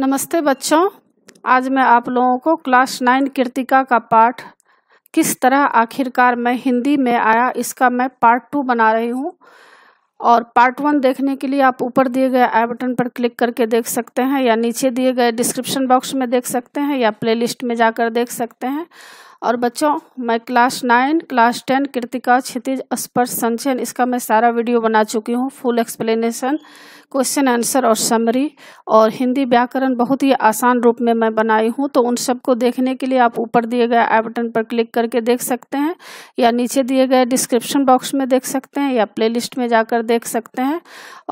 नमस्ते बच्चों आज मैं आप लोगों को क्लास नाइन कृतिका का पाठ किस तरह आखिरकार मैं हिंदी में आया इसका मैं पार्ट टू बना रही हूँ और पार्ट वन देखने के लिए आप ऊपर दिए गए आई बटन पर क्लिक करके देख सकते हैं या नीचे दिए गए डिस्क्रिप्शन बॉक्स में देख सकते हैं या प्लेलिस्ट में जाकर देख सकते हैं और बच्चों मैं class nine class ten Kritika Kshitij Sparsh Sanchayan इसका मैं सारा वीडियो बना चुकी हूँ फुल एक्सप्लेनेशन क्वेश्चन आंसर और समरी और हिंदी व्याकरण बहुत ही आसान रूप में मैं बनाई हूँ तो उन सबको देखने के लिए आप ऊपर दिए गए आई बटन पर क्लिक करके देख सकते हैं या नीचे दिए गए डिस्क्रिप्शन बॉक्स में देख सकते हैं या प्लेलिस्ट में जाकर देख सकते हैं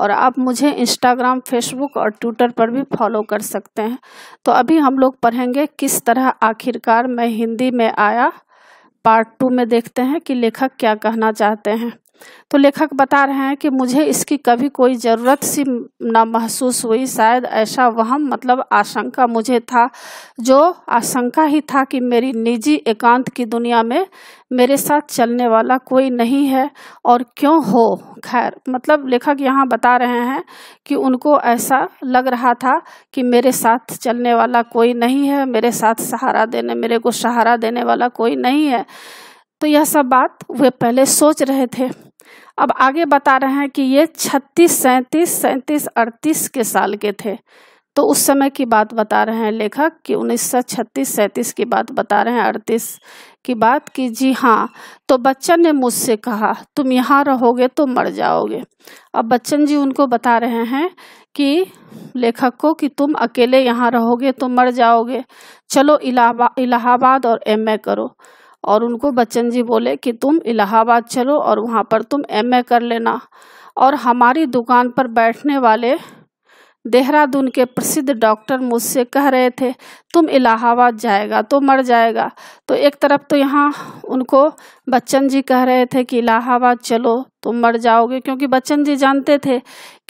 और आप मुझे इंस्टाग्राम फेसबुक और ट्विटर पर भी फॉलो कर सकते हैं तो अभी हम लोग पढ़ेंगे किस तरह आखिरकार मैं हिंदी में आया पार्ट टू में देखते हैं कि लेखक क्या कहना चाहते हैं तो लेखक बता रहे हैं कि मुझे इसकी कभी कोई ज़रूरत सी ना महसूस हुई शायद ऐसा वहम मतलब आशंका मुझे था जो आशंका ही था कि मेरी निजी एकांत की दुनिया में मेरे साथ चलने वाला कोई नहीं है और क्यों हो खैर मतलब लेखक यहाँ बता रहे हैं कि उनको ऐसा लग रहा था कि मेरे साथ चलने वाला कोई नहीं है मेरे साथ सहारा देने मेरे को सहारा देने वाला कोई नहीं है तो यह सब बात वे पहले सोच रहे थे अब आगे बता रहे हैं कि ये छत्तीस सैंतीस सैंतीस अड़तीस के साल के थे तो उस समय की बात बता रहे हैं लेखक कि उन्नीस सौ छत्तीस सैंतीस की बात बता रहे हैं अड़तीस की बात कि जी हाँ तो बच्चन ने मुझसे कहा तुम यहाँ रहोगे तो मर जाओगे अब बच्चन जी उनको बता रहे हैं कि लेखक को कि तुम अकेले यहाँ रहोगे तो मर जाओगे चलो इलाहाबाद और एमए करो और उनको बच्चन जी बोले कि तुम इलाहाबाद चलो और वहाँ पर तुम एमए कर लेना और हमारी दुकान पर बैठने वाले देहरादून के प्रसिद्ध डॉक्टर मुझसे कह रहे थे तुम इलाहाबाद जाएगा तो मर जाएगा तो एक तरफ तो यहाँ उनको बच्चन जी कह रहे थे कि इलाहाबाद चलो तुम मर जाओगे क्योंकि बच्चन जी जानते थे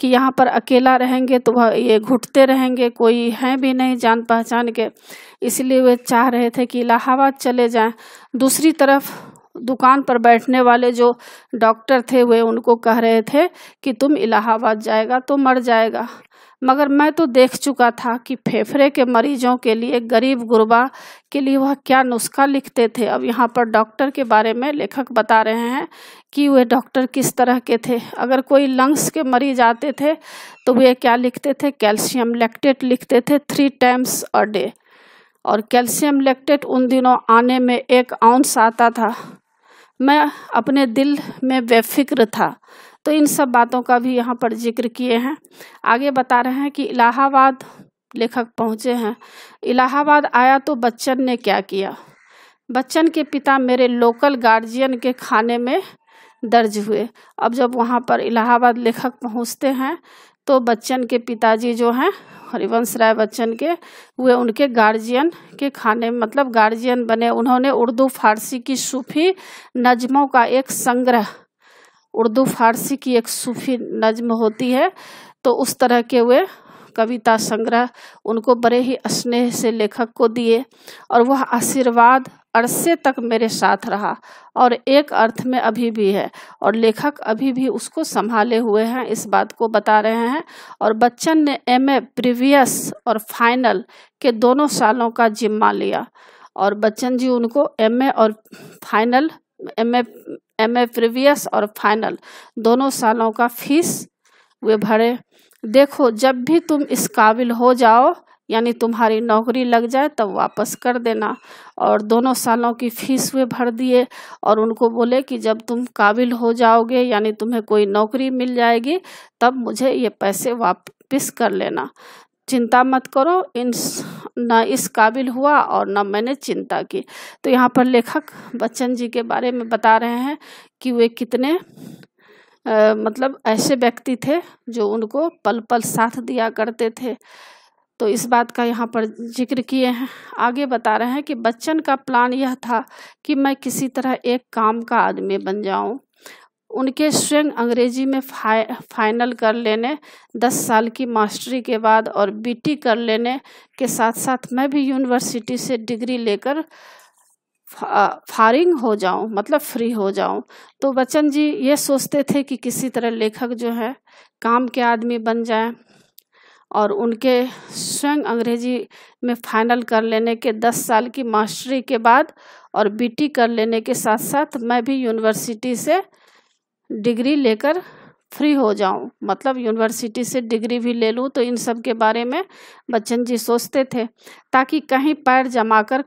कि यहाँ पर अकेला रहेंगे तो वह ये घुटते रहेंगे कोई हैं भी नहीं जान पहचान के इसलिए वे चाह रहे थे कि इलाहाबाद चले जाएँ दूसरी तरफ दुकान पर बैठने वाले जो डॉक्टर थे वे उनको कह रहे थे कि तुम इलाहाबाद जाएगा तो मर जाएगा मगर मैं तो देख चुका था कि फेफड़े के मरीजों के लिए गरीब गुरबा के लिए वह क्या नुस्खा लिखते थे अब यहाँ पर डॉक्टर के बारे में लेखक बता रहे हैं कि वे डॉक्टर किस तरह के थे अगर कोई लंग्स के मरीज आते थे तो वे क्या लिखते थे कैल्शियम लैक्टेट लिखते थे थ्री टाइम्स अ डे और कैल्शियम लैक्टेट उन दिनों आने में एक आउंस आता था मैं अपने दिल में बेफिक्र था तो इन सब बातों का भी यहाँ पर जिक्र किए हैं आगे बता रहे हैं कि इलाहाबाद लेखक पहुँचे हैं इलाहाबाद आया तो बच्चन ने क्या किया बच्चन के पिता मेरे लोकल गार्जियन के खाने में दर्ज हुए अब जब वहाँ पर इलाहाबाद लेखक पहुँचते हैं तो बच्चन के पिताजी जो हैं हरिवंश राय बच्चन के वे उनके गार्जियन के खाने मतलब गार्जियन बने उन्होंने उर्दू फारसी की सूफी नज़मों का एक संग्रह उर्दू फारसी की एक सूफी नज्म होती है तो उस तरह के वे कविता संग्रह उनको बड़े ही स्नेह से लेखक को दिए और वह आशीर्वाद अरसे तक मेरे साथ रहा और एक अर्थ में अभी भी है और लेखक अभी भी उसको संभाले हुए हैं इस बात को बता रहे हैं और बच्चन ने एम ए प्रीवियस और फाइनल के दोनों सालों का जिम्मा लिया और बच्चन जी उनको एम ए और final M A M previous और फाइनल दोनों सालों का फीस वे भरे देखो जब भी तुम इस काबिल हो जाओ यानी तुम्हारी नौकरी लग जाए तब वापस कर देना और दोनों सालों की फीस वे भर दिए और उनको बोले कि जब तुम काबिल हो जाओगे यानी तुम्हें कोई नौकरी मिल जाएगी तब मुझे ये पैसे वापस कर लेना चिंता मत करो इन न इस काबिल हुआ और न मैंने चिंता की तो यहाँ पर लेखक बच्चन जी के बारे में बता रहे हैं कि वे कितने आ, मतलब ऐसे व्यक्ति थे जो उनको पल पल साथ दिया करते थे तो इस बात का यहाँ पर जिक्र किए हैं आगे बता रहे हैं कि बच्चन का प्लान यह था कि मैं किसी तरह एक काम का आदमी बन जाऊँ उनके स्वयं अंग्रेजी में फाइ, फाइनल कर लेने दस साल की मास्टरी के बाद और बीटी कर लेने के साथ साथ मैं भी यूनिवर्सिटी से डिग्री लेकर फारिंग हो जाऊं मतलब फ्री हो जाऊं तो बच्चन जी ये सोचते थे कि किसी तरह लेखक जो है काम के आदमी बन जाए और उनके स्वयं अंग्रेजी में फाइनल कर लेने के दस साल की मास्टरी के बाद और बीटी कर लेने के साथ साथ मैं भी यूनिवर्सिटी से डिग्री लेकर फ्री हो जाऊं मतलब यूनिवर्सिटी से डिग्री भी ले लूं तो इन सब के बारे में बच्चन जी सोचते थे ताकि कहीं पैर जमा कर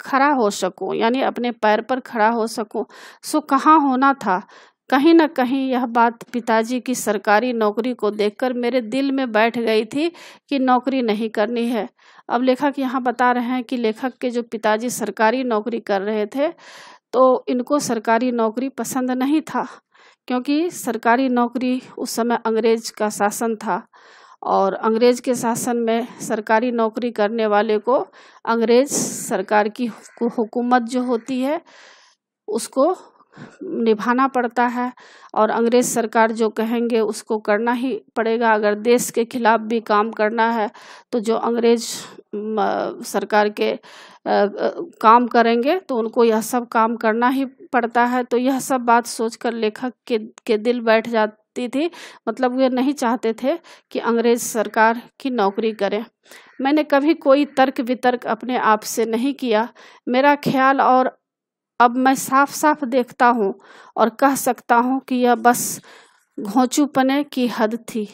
खड़ा हो सकूं यानी अपने पैर पर खड़ा हो सकूं सो कहाँ होना था कहीं ना कहीं यह बात पिताजी की सरकारी नौकरी को देखकर मेरे दिल में बैठ गई थी कि नौकरी नहीं करनी है अब लेखक यहाँ बता रहे हैं कि लेखक के जो पिताजी सरकारी नौकरी कर रहे थे तो इनको सरकारी नौकरी पसंद नहीं था क्योंकि सरकारी नौकरी उस समय अंग्रेज का शासन था और अंग्रेज के शासन में सरकारी नौकरी करने वाले को अंग्रेज सरकार की हुकूमत जो होती है उसको निभाना पड़ता है और अंग्रेज सरकार जो कहेंगे उसको करना ही पड़ेगा अगर देश के खिलाफ भी काम करना है तो जो अंग्रेज सरकार के काम करेंगे तो उनको यह सब काम करना ही पड़ता है तो यह सब बात सोचकर लेखक के के दिल बैठ जाती थी मतलब वे नहीं चाहते थे कि अंग्रेज सरकार की नौकरी करें मैंने कभी कोई तर्क वितर्क अपने आप से नहीं किया मेरा ख्याल और अब मैं साफ साफ देखता हूँ और कह सकता हूँ कि यह बस घोंचूपने की हद थी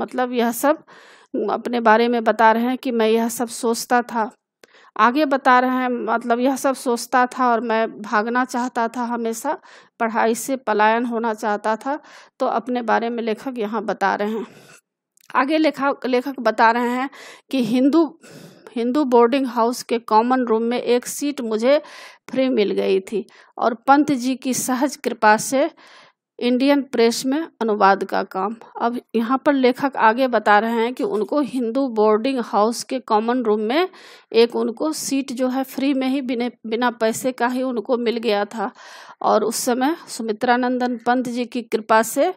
मतलब यह सब अपने बारे में बता रहे हैं कि मैं यह सब सोचता था आगे बता रहे हैं मतलब यह सब सोचता था और मैं भागना चाहता था हमेशा पढ़ाई से पलायन होना चाहता था तो अपने बारे में लेखक यहाँ बता रहे हैं आगे लेखक लेखक बता रहे हैं कि हिंदू हिंदू बोर्डिंग हाउस के कॉमन रूम में एक सीट मुझे फ्री मिल गई थी और पंत जी की सहज कृपा से इंडियन प्रेस में अनुवाद का काम अब यहाँ पर लेखक आगे बता रहे हैं कि उनको हिंदू बोर्डिंग हाउस के कॉमन रूम में एक उनको सीट जो है फ्री में ही बिना बिना पैसे का ही उनको मिल गया था और उस समय सुमित्रानंदन पंत जी की कृपा से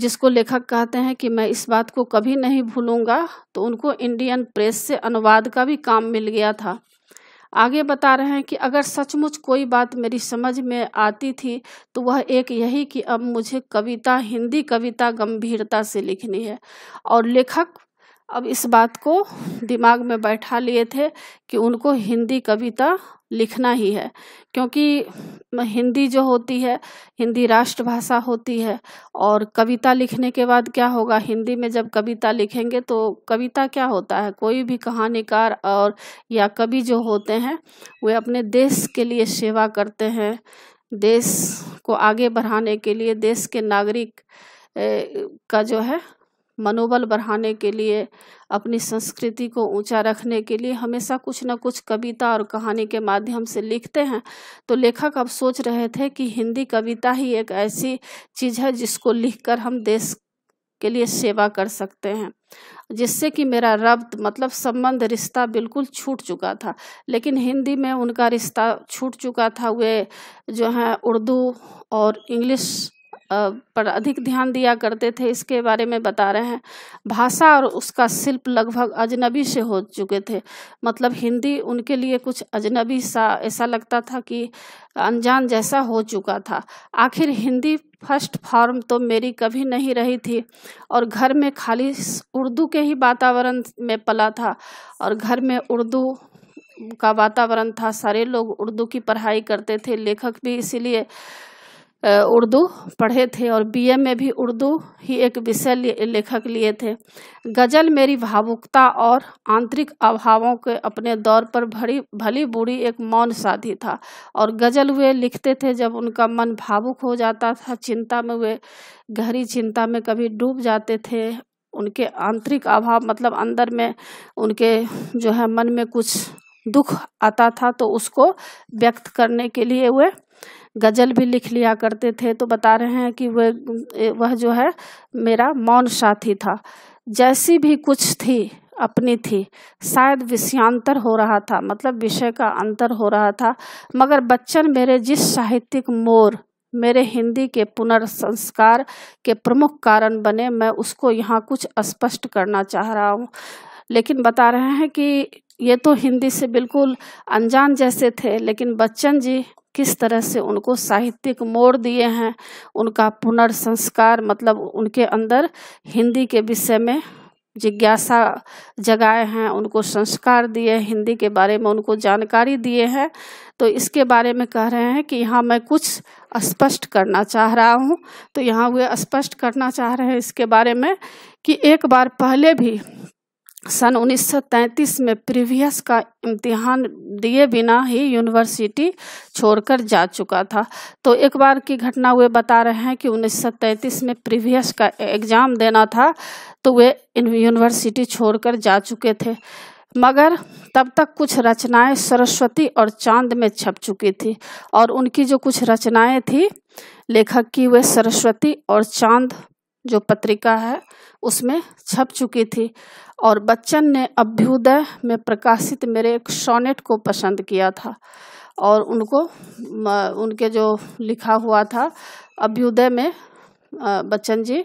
जिसको लेखक कहते हैं कि मैं इस बात को कभी नहीं भूलूंगा तो उनको इंडियन प्रेस से अनुवाद का भी काम मिल गया था आगे बता रहे हैं कि अगर सचमुच कोई बात मेरी समझ में आती थी तो वह एक यही कि अब मुझे कविता हिंदी कविता गंभीरता से लिखनी है और लेखक अब इस बात को दिमाग में बैठा लिए थे कि उनको हिंदी कविता लिखना ही है क्योंकि हिंदी जो होती है हिंदी राष्ट्रभाषा होती है और कविता लिखने के बाद क्या होगा हिंदी में जब कविता लिखेंगे तो कविता क्या होता है कोई भी कहानीकार और या कवि जो होते हैं वे अपने देश के लिए सेवा करते हैं देश को आगे बढ़ाने के लिए देश के नागरिक का जो है मनोबल बढ़ाने के लिए अपनी संस्कृति को ऊंचा रखने के लिए हमेशा कुछ ना कुछ कविता और कहानी के माध्यम से लिखते हैं तो लेखक अब सोच रहे थे कि हिंदी कविता ही एक ऐसी चीज़ है जिसको लिखकर हम देश के लिए सेवा कर सकते हैं जिससे कि मेरा रब्त मतलब संबंध रिश्ता बिल्कुल छूट चुका था लेकिन हिंदी में उनका रिश्ता छूट चुका था वे जो हैं उर्दू और इंग्लिश पर अधिक ध्यान दिया करते थे इसके बारे में बता रहे हैं भाषा और उसका शिल्प लगभग अजनबी से हो चुके थे मतलब हिंदी उनके लिए कुछ अजनबी सा ऐसा लगता था कि अनजान जैसा हो चुका था आखिर हिंदी फर्स्ट फॉर्म तो मेरी कभी नहीं रही थी और घर में खाली उर्दू के ही वातावरण में पला था और घर में उर्दू का वातावरण था सारे लोग उर्दू की पढ़ाई करते थे लेखक भी इसीलिए उर्दू पढ़े थे और बी में भी उर्दू ही एक विषय लेखक लिए थे गज़ल मेरी भावुकता और आंतरिक अभावों के अपने दौर पर भरी भली बुरी एक मौन साधी था और गज़ल वे लिखते थे जब उनका मन भावुक हो जाता था चिंता में वे गहरी चिंता में कभी डूब जाते थे उनके आंतरिक अभाव मतलब अंदर में उनके जो है मन में कुछ दुख आता था तो उसको व्यक्त करने के लिए वे गज़ल भी लिख लिया करते थे तो बता रहे हैं कि वह वह जो है मेरा मौन साथी था जैसी भी कुछ थी अपनी थी शायद विषयांतर हो रहा था मतलब विषय का अंतर हो रहा था मगर बच्चन मेरे जिस साहित्यिक मोर मेरे हिंदी के पुनर्संस्कार के प्रमुख कारण बने मैं उसको यहाँ कुछ स्पष्ट करना चाह रहा हूँ लेकिन बता रहे हैं कि ये तो हिंदी से बिल्कुल अनजान जैसे थे लेकिन बच्चन जी किस तरह से उनको साहित्यिक मोड़ दिए हैं उनका पुनर्संस्कार मतलब उनके अंदर हिंदी के विषय में जिज्ञासा जगाए हैं उनको संस्कार दिए हिंदी के बारे में उनको जानकारी दिए हैं तो इसके बारे में कह रहे हैं कि यहाँ मैं कुछ स्पष्ट करना चाह रहा हूँ तो यहाँ वे स्पष्ट करना चाह रहे हैं इसके बारे में कि एक बार पहले भी सन 1933 में प्रीवियस का इम्तिहान दिए बिना ही यूनिवर्सिटी छोड़कर जा चुका था तो एक बार की घटना वे बता रहे हैं कि 1933 में प्रीवियस का एग्ज़ाम देना था तो वे यूनिवर्सिटी छोड़कर जा चुके थे मगर तब तक कुछ रचनाएं सरस्वती और चांद में छप चुकी थी और उनकी जो कुछ रचनाएं थी लेखक की वे सरस्वती और चांद जो पत्रिका है उसमें छप चुकी थी और बच्चन ने अभ्युदय में प्रकाशित मेरे एक सोनेट को पसंद किया था और उनको उनके जो लिखा हुआ था अभ्युदय में बच्चन जी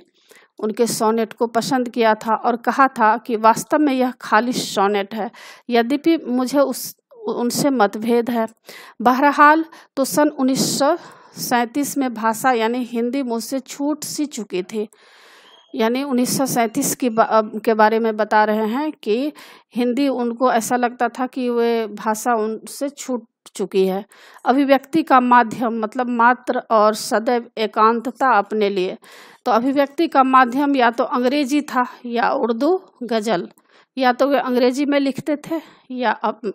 उनके सोनेट को पसंद किया था और कहा था कि वास्तव में यह खाली सोनेट है यद्यपि मुझे उस उनसे मतभेद है बहरहाल तो सन उन्नीस सैंतीस में भाषा यानी हिंदी मुझसे छूट सी चुकी थी यानी उन्नीस की बा, के बारे में बता रहे हैं कि हिंदी उनको ऐसा लगता था कि वे भाषा उनसे छूट चुकी है अभिव्यक्ति का माध्यम मतलब मात्र और सदैव एकांतता अपने लिए तो अभिव्यक्ति का माध्यम या तो अंग्रेजी था या उर्दू गज़ल या तो वे अंग्रेजी में लिखते थे या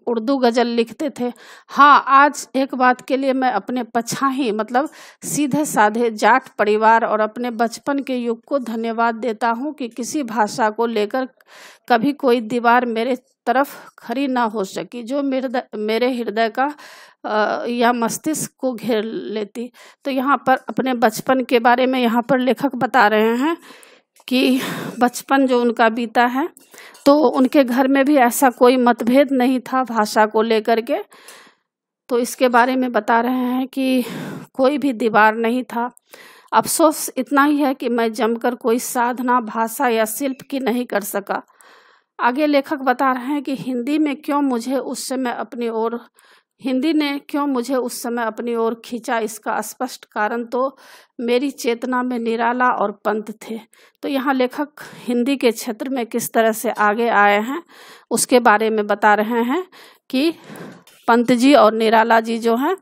उर्दू गज़ल लिखते थे हाँ आज एक बात के लिए मैं अपने पछाही मतलब सीधे साधे जाट परिवार और अपने बचपन के युग को धन्यवाद देता हूँ कि किसी भाषा को लेकर कभी कोई दीवार मेरे तरफ खड़ी ना हो सकी जो मेरे हृदय का या मस्तिष्क को घेर लेती तो यहाँ पर अपने बचपन के बारे में यहाँ पर लेखक बता रहे हैं कि बचपन जो उनका बीता है तो उनके घर में भी ऐसा कोई मतभेद नहीं था भाषा को लेकर के तो इसके बारे में बता रहे हैं कि कोई भी दीवार नहीं था अफसोस इतना ही है कि मैं जमकर कोई साधना भाषा या शिल्प की नहीं कर सका आगे लेखक बता रहे हैं कि हिंदी में क्यों मुझे उस समय अपनी ओर हिंदी ने क्यों मुझे उस समय अपनी ओर खींचा इसका स्पष्ट कारण तो मेरी चेतना में निराला और पंत थे तो यहाँ लेखक हिंदी के क्षेत्र में किस तरह से आगे आए हैं उसके बारे में बता रहे हैं कि पंत जी और निराला जी जो हैं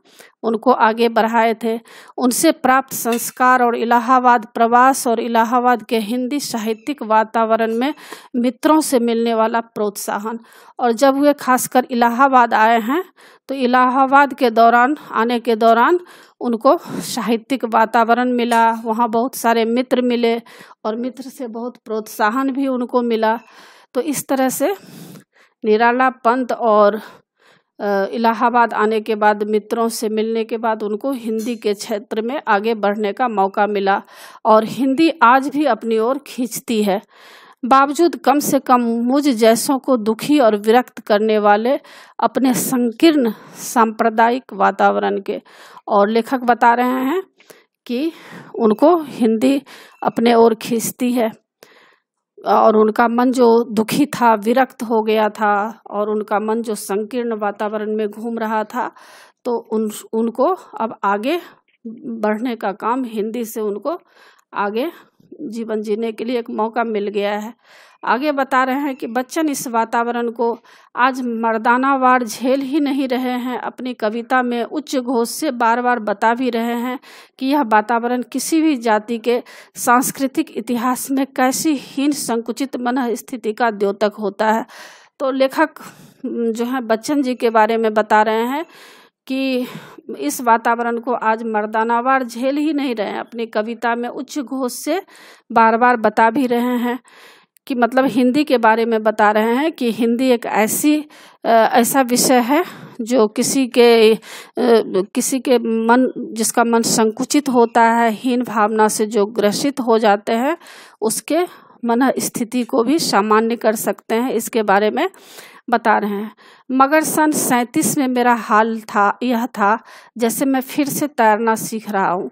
उनको आगे बढ़ाए थे उनसे प्राप्त संस्कार और इलाहाबाद प्रवास और इलाहाबाद के हिंदी साहित्यिक वातावरण में मित्रों से मिलने वाला प्रोत्साहन और जब वे खासकर इलाहाबाद आए हैं तो इलाहाबाद के दौरान आने के दौरान उनको साहित्यिक वातावरण मिला वहाँ बहुत सारे मित्र मिले और मित्र से बहुत प्रोत्साहन भी उनको मिला तो इस तरह से निराला पंत और इलाहाबाद आने के बाद मित्रों से मिलने के बाद उनको हिंदी के क्षेत्र में आगे बढ़ने का मौका मिला और हिंदी आज भी अपनी ओर खींचती है बावजूद कम से कम मुझ जैसों को दुखी और विरक्त करने वाले अपने संकीर्ण सांप्रदायिक वातावरण के और लेखक बता रहे हैं कि उनको हिंदी अपने ओर खींचती है और उनका मन जो दुखी था विरक्त हो गया था और उनका मन जो संकीर्ण वातावरण में घूम रहा था तो उन उनको अब आगे बढ़ने का काम हिंदी से उनको आगे जीवन जीने के लिए एक मौका मिल गया है आगे बता रहे हैं कि बच्चन इस वातावरण को आज मर्दानावार झेल ही नहीं रहे हैं अपनी कविता में उच्च घोष से बार बार बता भी रहे हैं कि यह वातावरण किसी भी जाति के सांस्कृतिक इतिहास में कैसी हीन संकुचित मन स्थिति का द्योतक होता है तो लेखक जो है बच्चन जी के बारे में बता रहे हैं कि इस वातावरण को आज मर्दानावार झेल ही नहीं रहे हैं अपनी कविता में उच्च घोष से बार बार बता भी रहे हैं कि मतलब हिंदी के बारे में बता रहे हैं कि हिंदी एक ऐसी ऐसा विषय है जो किसी के किसी के मन जिसका मन संकुचित होता है हीन भावना से जो ग्रसित हो जाते हैं उसके मन स्थिति को भी सामान्य कर सकते हैं इसके बारे में बता रहे हैं मगर सन सैंतीस में मेरा हाल था यह था जैसे मैं फिर से तैरना सीख रहा हूँ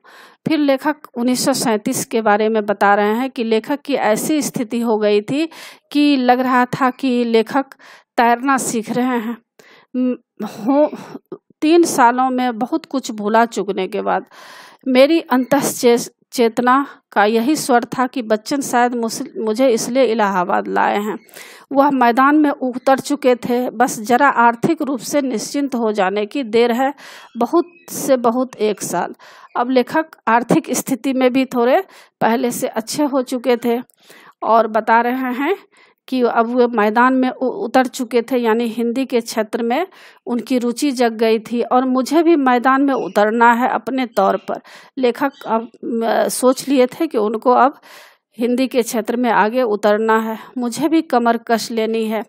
फिर लेखक 1937 के बारे में बता रहे हैं कि लेखक की ऐसी स्थिति हो गई थी कि लग रहा था कि लेखक तैरना सीख रहे हैं हो तीन सालों में बहुत कुछ भूला चुकने के बाद मेरी अंतश्चे चेतना का यही स्वर था कि बच्चन शायद मुझे इसलिए इलाहाबाद लाए हैं वह मैदान में उतर चुके थे बस जरा आर्थिक रूप से निश्चिंत हो जाने की देर है बहुत से बहुत एक साल अब लेखक आर्थिक स्थिति में भी थोड़े पहले से अच्छे हो चुके थे और बता रहे हैं कि अब वे मैदान में उतर चुके थे यानी हिंदी के क्षेत्र में उनकी रुचि जग गई थी और मुझे भी मैदान में उतरना है अपने तौर पर लेखक अब सोच लिए थे कि उनको अब हिंदी के क्षेत्र में आगे उतरना है मुझे भी कमर कश लेनी है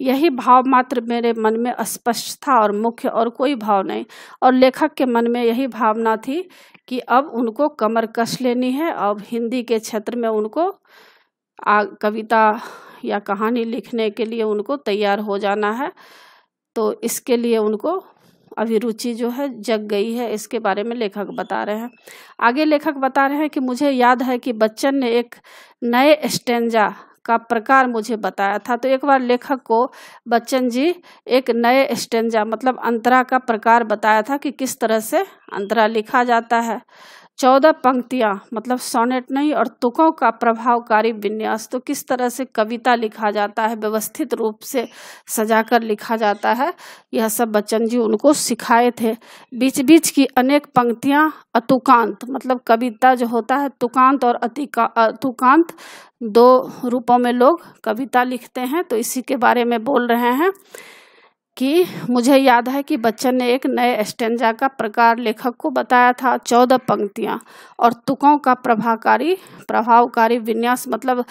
यही भाव मात्र मेरे मन में स्पष्ट था और मुख्य और कोई भाव नहीं और लेखक के मन में यही भावना थी कि अब उनको कमर कश लेनी है अब हिंदी के क्षेत्र में उनको आ, कविता या कहानी लिखने के लिए उनको तैयार हो जाना है तो इसके लिए उनको अभी रुचि जो है जग गई है इसके बारे में लेखक बता रहे हैं आगे लेखक बता रहे हैं कि मुझे याद है कि बच्चन ने एक नए स्टेंजा का प्रकार मुझे बताया था तो एक बार लेखक को बच्चन जी एक नए स्टेंजा मतलब अंतरा का प्रकार बताया था कि किस तरह से अंतरा लिखा जाता है चौदह पंक्तियाँ मतलब सोनेट नहीं और तुकों का प्रभावकारी विन्यास तो किस तरह से कविता लिखा जाता है व्यवस्थित रूप से सजाकर लिखा जाता है यह सब बच्चन जी उनको सिखाए थे बीच बीच की अनेक पंक्तियाँ अतुकांत मतलब कविता जो होता है तुकांत और अतिका अतुकांत दो रूपों में लोग कविता लिखते हैं तो इसी के बारे में बोल रहे हैं कि मुझे याद है कि बच्चन ने एक नए स्टेंजा का प्रकार लेखक को बताया था चौदह पंक्तियाँ और तुकों का प्रभावकारी प्रभावकारी विन्यास मतलब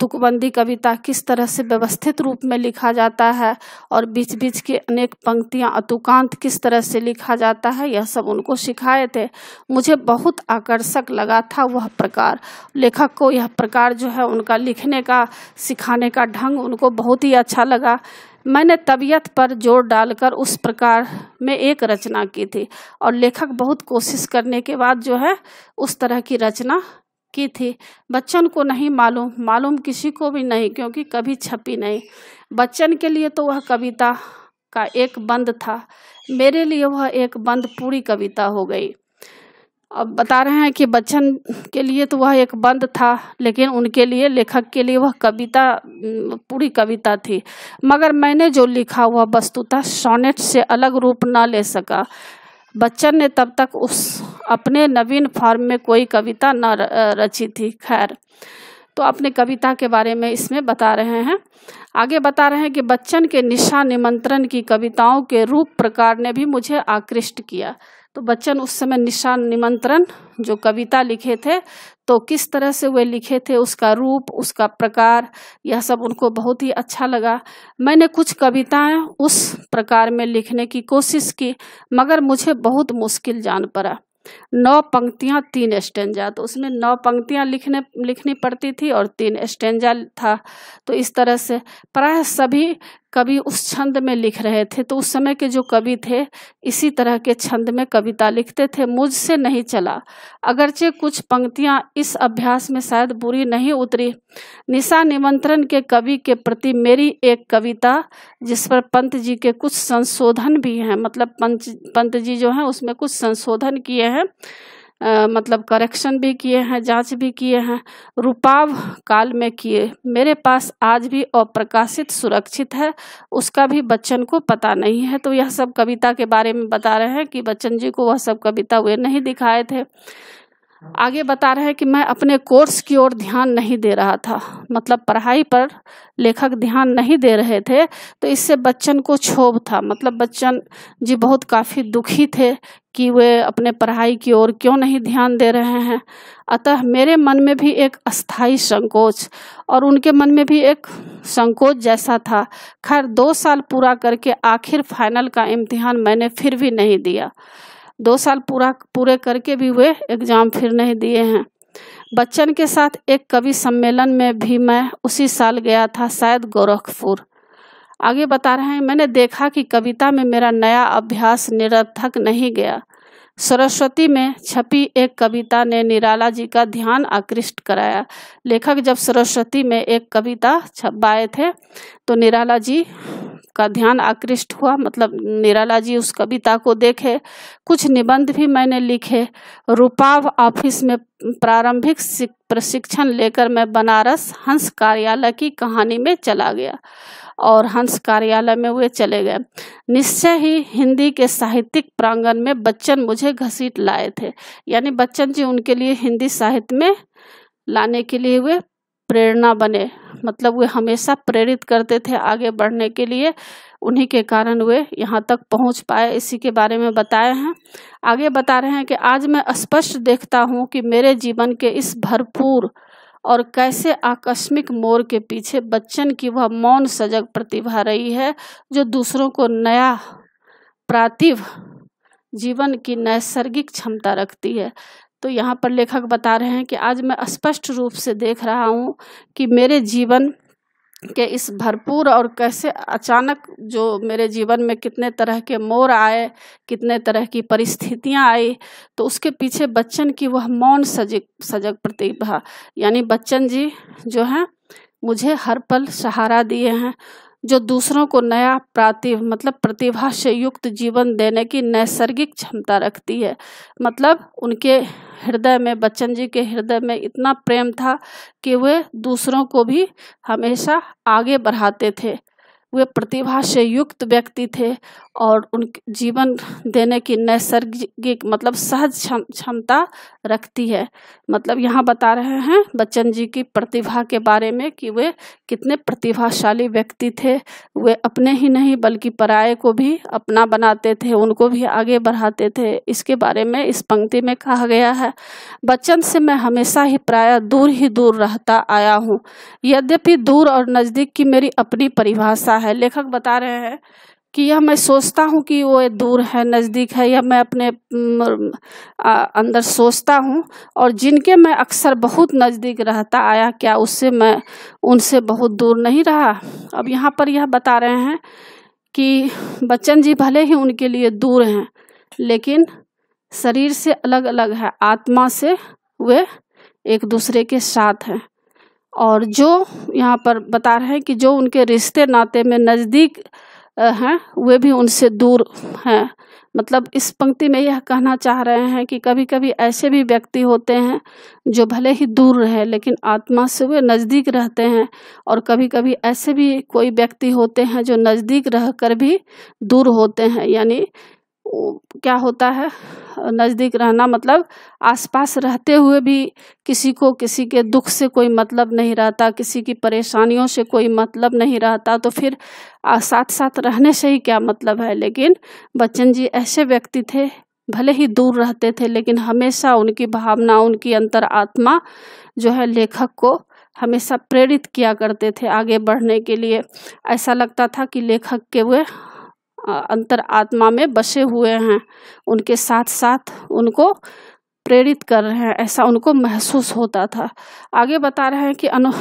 तुकबंदी कविता किस तरह से व्यवस्थित रूप में लिखा जाता है और बीच बीच की अनेक पंक्तियाँ अतुकांत किस तरह से लिखा जाता है यह सब उनको सिखाए थे मुझे बहुत आकर्षक लगा था वह प्रकार लेखक को यह प्रकार जो है उनका लिखने का सिखाने का ढंग उनको बहुत ही अच्छा लगा मैंने तबीयत पर जोर डालकर उस प्रकार में एक रचना की थी और लेखक बहुत कोशिश करने के बाद जो है उस तरह की रचना की थी बच्चन को नहीं मालूम मालूम किसी को भी नहीं क्योंकि कभी छपी नहीं बच्चन के लिए तो वह कविता का एक बंद था मेरे लिए वह एक बंद पूरी कविता हो गई अब बता रहे हैं कि बच्चन के लिए तो वह एक बंद था लेकिन उनके लिए लेखक के लिए वह कविता पूरी कविता थी मगर मैंने जो लिखा वह वस्तुता सोनेट से अलग रूप न ले सका बच्चन ने तब तक उस अपने नवीन फॉर्म में कोई कविता न रची थी खैर तो अपने कविता के बारे में इसमें बता रहे हैं आगे बता रहे हैं कि बच्चन के निशा निमंत्रण की कविताओं के रूप प्रकार ने भी मुझे आकृष्ट किया तो बच्चन उस समय निशान निमंत्रण जो कविता लिखे थे तो किस तरह से वे लिखे थे उसका रूप उसका प्रकार यह सब उनको बहुत ही अच्छा लगा मैंने कुछ कविताएं उस प्रकार में लिखने की कोशिश की मगर मुझे बहुत मुश्किल जान पड़ा नौ पंक्तियां तीन स्टेंजा तो उसमें नौ पंक्तियां लिखने लिखनी पड़ती थी और तीन स्टेंजा था तो इस तरह से प्राय सभी कवि उस छंद में लिख रहे थे तो उस समय के जो कवि थे इसी तरह के छंद में कविता लिखते थे मुझसे नहीं चला अगरचे कुछ पंक्तियां इस अभ्यास में शायद बुरी नहीं उतरी निशा निमंत्रण के कवि के प्रति मेरी एक कविता जिस पर पंत जी के कुछ संशोधन भी हैं मतलब पंत पंत जी जो हैं उसमें कुछ संशोधन किए हैं आ, मतलब करेक्शन भी किए हैं जांच भी किए हैं रूपाव काल में किए मेरे पास आज भी अप्रकाशित सुरक्षित है उसका भी बच्चन को पता नहीं है तो यह सब कविता के बारे में बता रहे हैं कि बच्चन जी को वह सब कविता वे नहीं दिखाए थे आगे बता रहे हैं कि मैं अपने कोर्स की ओर ध्यान नहीं दे रहा था मतलब पढ़ाई पर लेखक ध्यान नहीं दे रहे थे तो इससे बच्चन को क्षोभ था मतलब बच्चन जी बहुत काफ़ी दुखी थे कि वे अपने पढ़ाई की ओर क्यों नहीं ध्यान दे रहे हैं अतः मेरे मन में भी एक अस्थाई संकोच और उनके मन में भी एक संकोच जैसा था खैर दो साल पूरा करके आखिर फाइनल का इम्तिहान मैंने फिर भी नहीं दिया दो साल पूरा पूरे करके भी वे एग्ज़ाम फिर नहीं दिए हैं बच्चन के साथ एक कवि सम्मेलन में भी मैं उसी साल गया था शायद गोरखपुर आगे बता रहे हैं मैंने देखा कि कविता में मेरा नया अभ्यास निरर्थक नहीं गया सरस्वती में छपी एक कविता ने निराला जी का ध्यान आकृष्ट कराया लेखक जब सरस्वती में एक कविता छपाए थे तो निराला जी का ध्यान आकृष्ट हुआ मतलब निराला जी उस कविता को देखे कुछ निबंध भी मैंने लिखे रूपाव ऑफिस में प्रारंभिक प्रशिक्षण लेकर मैं बनारस हंस कार्यालय की कहानी में चला गया और हंस कार्यालय में वे चले गए निश्चय ही हिंदी के साहित्यिक प्रांगण में बच्चन मुझे घसीट लाए थे यानी बच्चन जी उनके लिए हिंदी साहित्य में लाने के लिए वे प्रेरणा बने मतलब वे हमेशा प्रेरित करते थे आगे बढ़ने के लिए उन्हीं के कारण वे यहाँ तक पहुँच पाए इसी के बारे में बताए हैं आगे बता रहे हैं कि आज मैं स्पष्ट देखता हूँ कि मेरे जीवन के इस भरपूर और कैसे आकस्मिक मोर के पीछे बच्चन की वह मौन सजग प्रतिभा रही है जो दूसरों को नया प्रातिव जीवन की नैसर्गिक क्षमता रखती है तो यहाँ पर लेखक बता रहे हैं कि आज मैं स्पष्ट रूप से देख रहा हूँ कि मेरे जीवन के इस भरपूर और कैसे अचानक जो मेरे जीवन में कितने तरह के मोर आए कितने तरह की परिस्थितियाँ आई तो उसके पीछे बच्चन की वह मौन सजग सजग प्रतिभा यानी बच्चन जी जो हैं मुझे हर पल सहारा दिए हैं जो दूसरों को नया प्रति मतलब प्रतिभा से युक्त जीवन देने की नैसर्गिक क्षमता रखती है मतलब उनके हृदय में बच्चन जी के हृदय में इतना प्रेम था कि वे दूसरों को भी हमेशा आगे बढ़ाते थे वे प्रतिभा से युक्त व्यक्ति थे और उनके जीवन देने की नैसर्गिक मतलब सहज क्षमता रखती है मतलब यहाँ बता रहे हैं बच्चन जी की प्रतिभा के बारे में कि वे कितने प्रतिभाशाली व्यक्ति थे वे अपने ही नहीं बल्कि पराये को भी अपना बनाते थे उनको भी आगे बढ़ाते थे इसके बारे में इस पंक्ति में कहा गया है बच्चन से मैं हमेशा ही प्राय दूर ही दूर रहता आया हूँ यद्यपि दूर और नज़दीक की मेरी अपनी परिभाषा है लेखक बता रहे हैं कि यह मैं सोचता हूँ कि वो दूर है नज़दीक है यह मैं अपने अंदर सोचता हूँ और जिनके मैं अक्सर बहुत नज़दीक रहता आया क्या उससे मैं उनसे बहुत दूर नहीं रहा अब यहाँ पर यह बता रहे हैं कि बच्चन जी भले ही उनके लिए दूर हैं लेकिन शरीर से अलग अलग है आत्मा से वे एक दूसरे के साथ हैं और जो यहाँ पर बता रहे हैं कि जो उनके रिश्ते नाते में नज़दीक हैं वे भी उनसे दूर हैं मतलब इस पंक्ति में यह कहना चाह रहे हैं कि कभी कभी ऐसे भी व्यक्ति होते हैं जो भले ही दूर रहे लेकिन आत्मा से वे नज़दीक रहते हैं और कभी कभी ऐसे भी कोई व्यक्ति होते हैं जो नज़दीक रह कर भी दूर होते हैं यानी क्या होता है नज़दीक रहना मतलब आसपास रहते हुए भी किसी को किसी के दुख से कोई मतलब नहीं रहता किसी की परेशानियों से कोई मतलब नहीं रहता तो फिर साथ साथ रहने से ही क्या मतलब है लेकिन बच्चन जी ऐसे व्यक्ति थे भले ही दूर रहते थे लेकिन हमेशा उनकी भावना उनकी अंतर आत्मा जो है लेखक को हमेशा प्रेरित किया करते थे आगे बढ़ने के लिए ऐसा लगता था कि लेखक के वे अंतर आत्मा में बसे हुए हैं उनके साथ साथ उनको प्रेरित कर रहे हैं ऐसा उनको महसूस होता था आगे बता रहे हैं कि अनु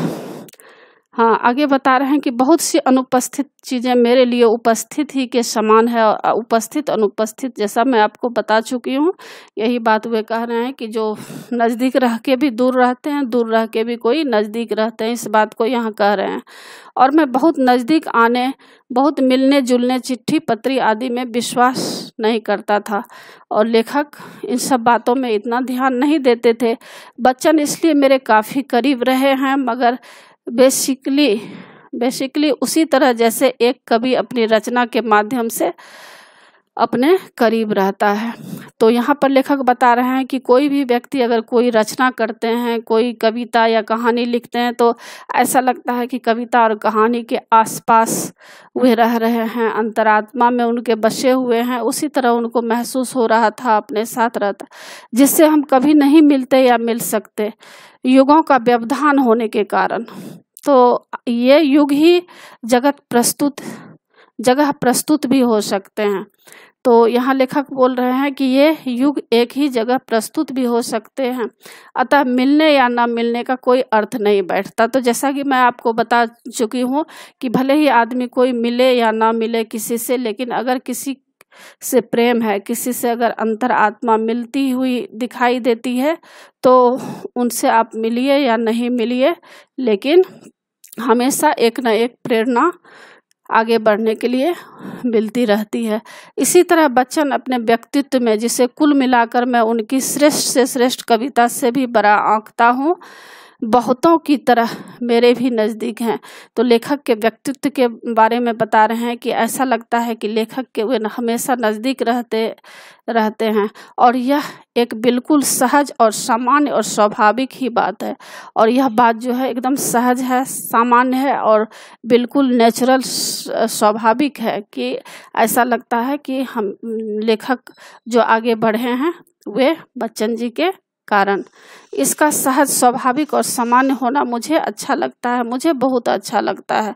हाँ आगे बता रहे हैं कि बहुत सी अनुपस्थित चीज़ें मेरे लिए उपस्थित ही के समान है उपस्थित अनुपस्थित जैसा मैं आपको बता चुकी हूँ यही बात वे कह रहे हैं कि जो नज़दीक रह के भी दूर रहते हैं दूर रह के भी कोई नज़दीक रहते हैं इस बात को यहाँ कह रहे हैं और मैं बहुत नज़दीक आने बहुत मिलने जुलने चिट्ठी पत्री आदि में विश्वास नहीं करता था और लेखक इन सब बातों में इतना ध्यान नहीं देते थे बच्चन इसलिए मेरे काफ़ी करीब रहे हैं मगर बेसिकली बेसिकली उसी तरह जैसे एक कवि अपनी रचना के माध्यम से अपने करीब रहता है तो यहाँ पर लेखक बता रहे हैं कि कोई भी व्यक्ति अगर कोई रचना करते हैं कोई कविता या कहानी लिखते हैं तो ऐसा लगता है कि कविता और कहानी के आसपास वे रह रहे हैं अंतरात्मा में उनके बसे हुए हैं उसी तरह उनको महसूस हो रहा था अपने साथ रहता जिससे हम कभी नहीं मिलते या मिल सकते युगों का व्यवधान होने के कारण तो ये युग ही जगत प्रस्तुत जगह प्रस्तुत भी हो सकते हैं तो यहाँ लेखक बोल रहे हैं कि ये युग एक ही जगह प्रस्तुत भी हो सकते हैं अतः मिलने या ना मिलने का कोई अर्थ नहीं बैठता तो जैसा कि मैं आपको बता चुकी हूँ कि भले ही आदमी कोई मिले या ना मिले किसी से लेकिन अगर किसी से प्रेम है किसी से अगर अंतर आत्मा मिलती हुई दिखाई देती है तो उनसे आप मिलिए या नहीं मिलिए लेकिन हमेशा एक ना एक प्रेरणा आगे बढ़ने के लिए मिलती रहती है इसी तरह बच्चन अपने व्यक्तित्व में जिसे कुल मिलाकर मैं उनकी श्रेष्ठ से श्रेष्ठ कविता से भी बड़ा आंकता हूँ बहुतों की तरह मेरे भी नज़दीक हैं तो लेखक के व्यक्तित्व के बारे में बता रहे हैं कि ऐसा लगता है कि लेखक के वे हमेशा नज़दीक रहते रहते हैं और यह एक बिल्कुल सहज और सामान्य और स्वाभाविक ही बात है और यह बात जो है एकदम सहज है सामान्य है और बिल्कुल नेचुरल स्वाभाविक है कि ऐसा लगता है कि हम लेखक जो आगे बढ़े हैं वे बच्चन जी के कारण इसका सहज स्वाभाविक और सामान्य होना मुझे अच्छा लगता है मुझे बहुत अच्छा लगता है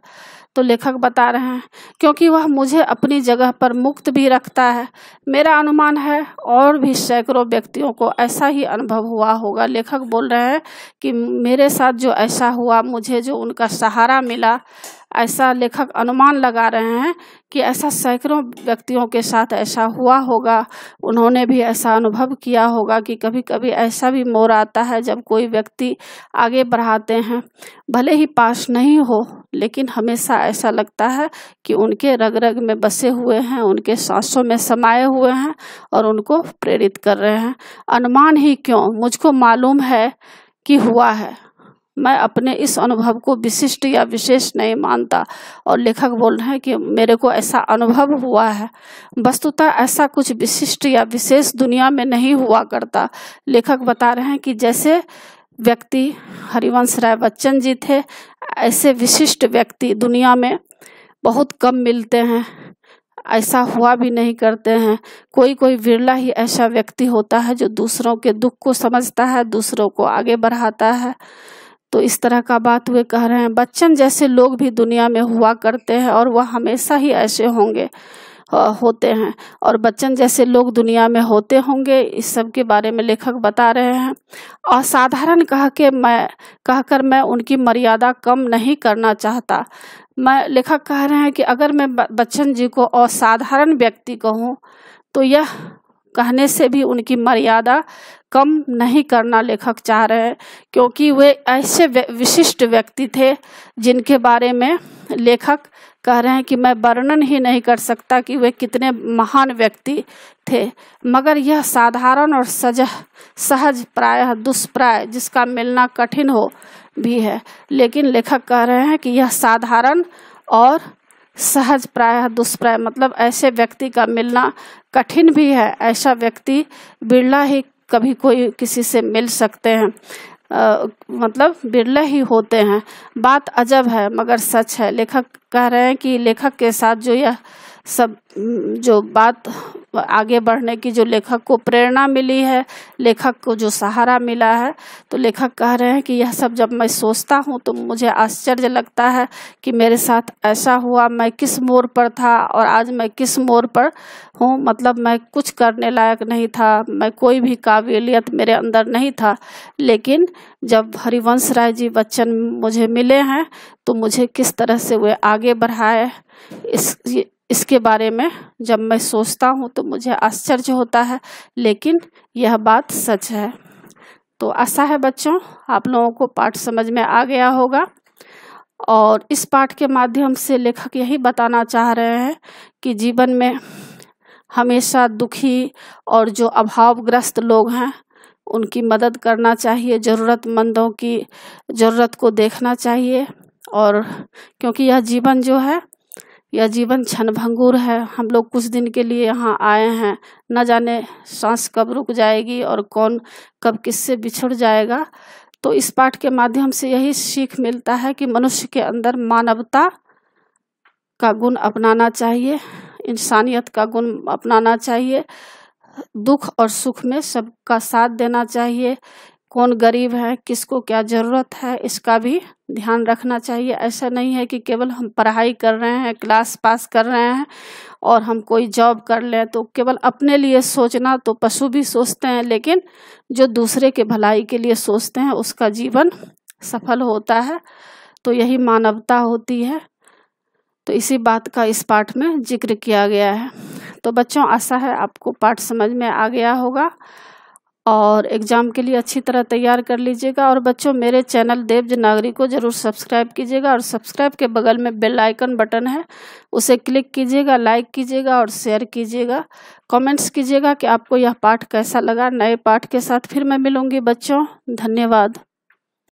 तो लेखक बता रहे हैं क्योंकि वह मुझे अपनी जगह पर मुक्त भी रखता है मेरा अनुमान है और भी सैकड़ों व्यक्तियों को ऐसा ही अनुभव हुआ होगा लेखक बोल रहे हैं कि मेरे साथ जो ऐसा हुआ मुझे जो उनका सहारा मिला ऐसा लेखक अनुमान लगा रहे हैं कि ऐसा सैकड़ों व्यक्तियों के साथ ऐसा हुआ होगा उन्होंने भी ऐसा अनुभव किया होगा कि कभी कभी ऐसा भी मोर आता है जब कोई व्यक्ति आगे बढ़ाते हैं भले ही पास नहीं हो लेकिन हमेशा ऐसा लगता है कि उनके रग रग में बसे हुए हैं उनके सांसों में समाये हुए हैं और उनको प्रेरित कर रहे हैं अनुमान ही क्यों मुझको मालूम है कि हुआ है मैं अपने इस अनुभव को विशिष्ट या विशेष नहीं मानता और लेखक बोल रहे हैं कि मेरे को ऐसा अनुभव हुआ है वस्तुतः ऐसा कुछ विशिष्ट या विशेष दुनिया में नहीं हुआ करता लेखक बता रहे हैं कि जैसे व्यक्ति हरिवंश राय बच्चन जी थे ऐसे विशिष्ट व्यक्ति दुनिया में बहुत कम मिलते हैं ऐसा हुआ भी नहीं करते हैं कोई कोई विरला ही ऐसा व्यक्ति होता है जो दूसरों के दुख को समझता है दूसरों को आगे बढ़ाता है तो इस तरह का बात वे कह रहे हैं बच्चन जैसे लोग भी दुनिया में हुआ करते हैं और वह हमेशा ही ऐसे होंगे होते हैं और बच्चन जैसे लोग दुनिया में होते होंगे इस सब के बारे में लेखक बता रहे हैं असाधारण कह के मैं कहकर मैं उनकी मर्यादा कम नहीं करना चाहता मैं लेखक कह रहे हैं कि अगर मैं बच्चन जी को असाधारण व्यक्ति कहूँ तो यह कहने से भी उनकी मर्यादा कम नहीं करना लेखक चाह रहे हैं क्योंकि वे ऐसे विशिष्ट व्यक्ति थे जिनके बारे में लेखक कह रहे हैं कि मैं वर्णन ही नहीं कर सकता कि वे कितने महान व्यक्ति थे मगर यह साधारण और सजह सहज प्राय दुष्प्राय जिसका मिलना कठिन हो भी है लेकिन लेखक कह रहे हैं कि यह साधारण और सहज प्राय दुष्प्राय मतलब ऐसे व्यक्ति का मिलना कठिन भी है ऐसा व्यक्ति बिरला ही कभी कोई किसी से मिल सकते हैं आ, मतलब बिरला ही होते हैं बात अजब है मगर सच है लेखक कह रहे हैं कि लेखक के साथ जो यह सब जो बात आगे बढ़ने की जो लेखक को प्रेरणा मिली है लेखक को जो सहारा मिला है तो लेखक कह रहे हैं कि यह सब जब मैं सोचता हूँ तो मुझे आश्चर्य लगता है कि मेरे साथ ऐसा हुआ मैं किस मोड़ पर था और आज मैं किस मोड़ पर हूँ मतलब मैं कुछ करने लायक नहीं था मैं कोई भी काबिलियत मेरे अंदर नहीं था लेकिन जब हरिवंश राय जी बच्चन मुझे मिले हैं तो मुझे किस तरह से वे आगे बढ़ाए इस इसके बारे में जब मैं सोचता हूँ तो मुझे आश्चर्य होता है लेकिन यह बात सच है तो आशा है बच्चों आप लोगों को पाठ समझ में आ गया होगा और इस पाठ के माध्यम से लेखक यही बताना चाह रहे हैं कि जीवन में हमेशा दुखी और जो अभावग्रस्त लोग हैं उनकी मदद करना चाहिए ज़रूरतमंदों की ज़रूरत को देखना चाहिए और क्योंकि यह जीवन जो है यह जीवन क्षणभंगुर है हम लोग कुछ दिन के लिए यहाँ आए हैं न जाने सांस कब रुक जाएगी और कौन कब किससे बिछड़ जाएगा तो इस पाठ के माध्यम से यही सीख मिलता है कि मनुष्य के अंदर मानवता का गुण अपनाना चाहिए इंसानियत का गुण अपनाना चाहिए दुख और सुख में सबका साथ देना चाहिए कौन गरीब है किसको क्या ज़रूरत है इसका भी ध्यान रखना चाहिए ऐसा नहीं है कि केवल हम पढ़ाई कर रहे हैं क्लास पास कर रहे हैं और हम कोई जॉब कर लें तो केवल अपने लिए सोचना तो पशु भी सोचते हैं लेकिन जो दूसरे के भलाई के लिए सोचते हैं उसका जीवन सफल होता है तो यही मानवता होती है तो इसी बात का इस पाठ में जिक्र किया गया है तो बच्चों आशा है आपको पाठ समझ में आ गया होगा और एग्ज़ाम के लिए अच्छी तरह तैयार कर लीजिएगा और बच्चों मेरे चैनल देवज नागरी को ज़रूर सब्सक्राइब कीजिएगा और सब्सक्राइब के बगल में बेल आइकन बटन है उसे क्लिक कीजिएगा लाइक कीजिएगा और शेयर कीजिएगा कमेंट्स कीजिएगा कि आपको यह पाठ कैसा लगा नए पाठ के साथ फिर मैं मिलूँगी बच्चों धन्यवाद